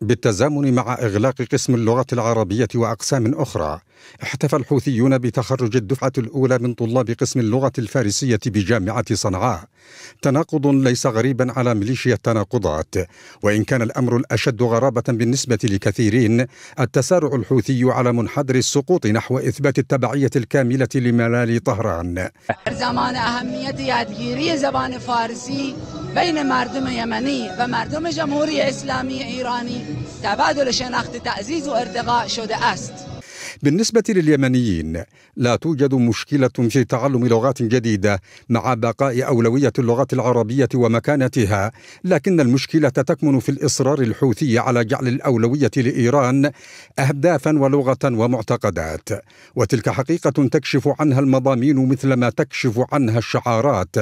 بالتزامن مع إغلاق قسم اللغة العربية وأقسام أخرى احتفى الحوثيون بتخرج الدفعة الأولى من طلاب قسم اللغة الفارسية بجامعة صنعاء تناقض ليس غريبا على ميليشيا التناقضات وإن كان الأمر الأشد غرابة بالنسبة لكثيرين التسارع الحوثي على منحدر السقوط نحو إثبات التبعية الكاملة لملالي طهران زمان أهمية یادگیری زبان فارسي بین مردم یمنی و مردم جمهوری اسلامی ایرانی تبادل شناخت تعزیز و ارتقاء شده است بالنسبة لليمنيين لا توجد مشكلة في تعلم لغات جديدة مع بقاء أولوية اللغة العربية ومكانتها لكن المشكلة تكمن في الإصرار الحوثي على جعل الأولوية لإيران أهدافا ولغة ومعتقدات وتلك حقيقة تكشف عنها المضامين مثلما تكشف عنها الشعارات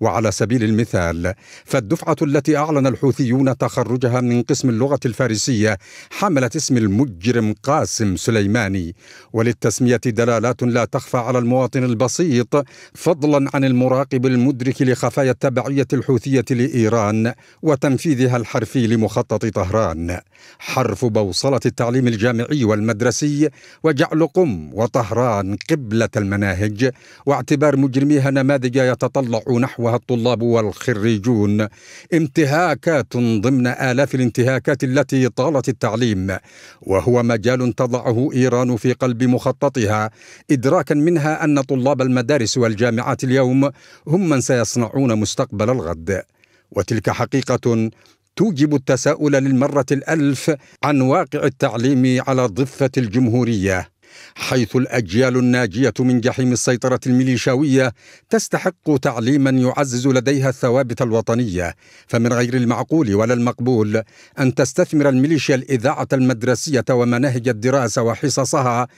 وعلى سبيل المثال فالدفعة التي أعلن الحوثيون تخرجها من قسم اللغة الفارسية حملت اسم المجرم قاسم سليماني وللتسمية دلالات لا تخفى على المواطن البسيط فضلا عن المراقب المدرك لخفايا التبعية الحوثية لإيران وتنفيذها الحرفي لمخطط طهران حرف بوصلة التعليم الجامعي والمدرسي وجعل قم وطهران قبلة المناهج واعتبار مجرميها نماذج يتطلع نحوها الطلاب والخريجون انتهاكات ضمن آلاف الانتهاكات التي طالت التعليم وهو مجال تضعه إيران في في قلب مخططها إدراكا منها أن طلاب المدارس والجامعات اليوم هم من سيصنعون مستقبل الغد وتلك حقيقة توجب التساؤل للمرة الألف عن واقع التعليم على ضفة الجمهورية حيث الاجيال الناجيه من جحيم السيطره الميليشاويه تستحق تعليما يعزز لديها الثوابت الوطنيه فمن غير المعقول ولا المقبول ان تستثمر الميليشيا الاذاعه المدرسيه ومناهج الدراسه وحصصها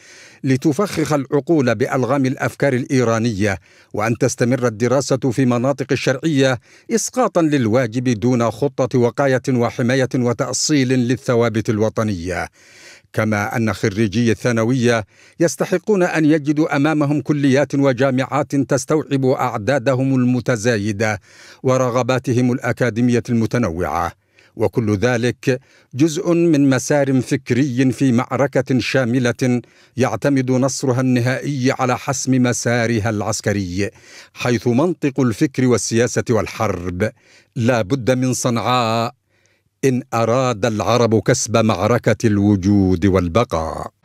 لتفخخ العقول بالغام الافكار الايرانيه وان تستمر الدراسه في مناطق الشرعيه اسقاطا للواجب دون خطه وقايه وحمايه وتاصيل للثوابت الوطنيه كما ان خريجي الثانويه يستحقون ان يجدوا امامهم كليات وجامعات تستوعب اعدادهم المتزايده ورغباتهم الاكاديميه المتنوعه وكل ذلك جزء من مسار فكري في معركه شامله يعتمد نصرها النهائي على حسم مسارها العسكري حيث منطق الفكر والسياسه والحرب لا بد من صنعاء ان اراد العرب كسب معركه الوجود والبقاء